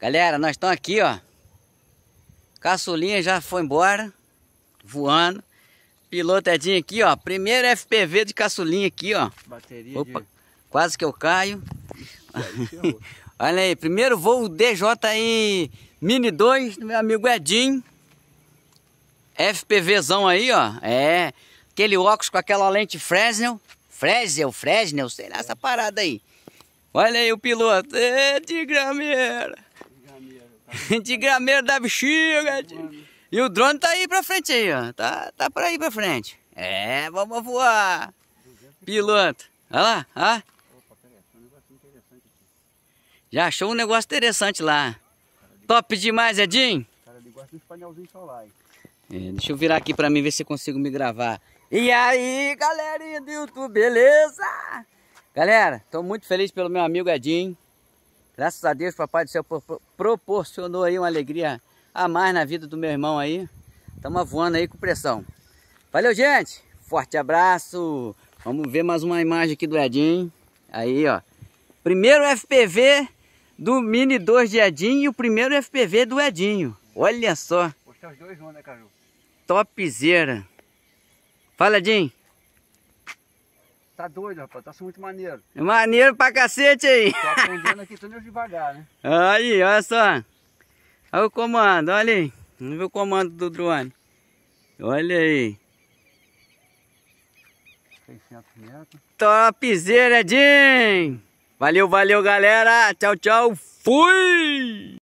Galera, nós estamos aqui, ó. Caçulinha já foi embora, voando. Piloto Edinho aqui, ó. Primeiro FPV de caçulinha aqui, ó. Bateria Opa, de... quase que eu caio. Aí, Olha aí, primeiro voo DJ aí, Mini 2 do meu amigo Edinho. FPVzão aí, ó. É, aquele óculos com aquela lente Fresnel. Fresnel, Fresnel, sei lá essa parada aí. Olha aí o piloto. É de grameira. de grameiro da bexiga. De... E o drone tá aí pra frente aí, ó. Tá, tá por aí pra frente. É, vamos voar. Piloto. Olha lá, ó. Já achou um negócio interessante lá. Top demais, Edinho. é, deixa eu virar aqui pra mim ver se consigo me gravar. E aí, galerinha do YouTube, beleza? Galera, tô muito feliz pelo meu amigo Edinho. Graças a Deus, Papai do Céu proporcionou aí uma alegria a mais na vida do meu irmão aí. Tamo voando aí com pressão. Valeu, gente. Forte abraço. Vamos ver mais uma imagem aqui do Edinho. Aí, ó. Primeiro FPV do Mini 2 de Edinho e o primeiro FPV do Edinho. Olha só. Postar os dois juntos, né, Caju? Topzera. Fala, Edinho. Tá doido, rapaz. Tá muito maneiro. É maneiro pra cacete aí. Tô aprendendo aqui, tô devagar, né? Aí, olha só. Olha o comando, olha aí. Vamos ver o comando do drone. Olha aí. 600 metros. Topzera, Jim! Valeu, valeu, galera. Tchau, tchau. Fui!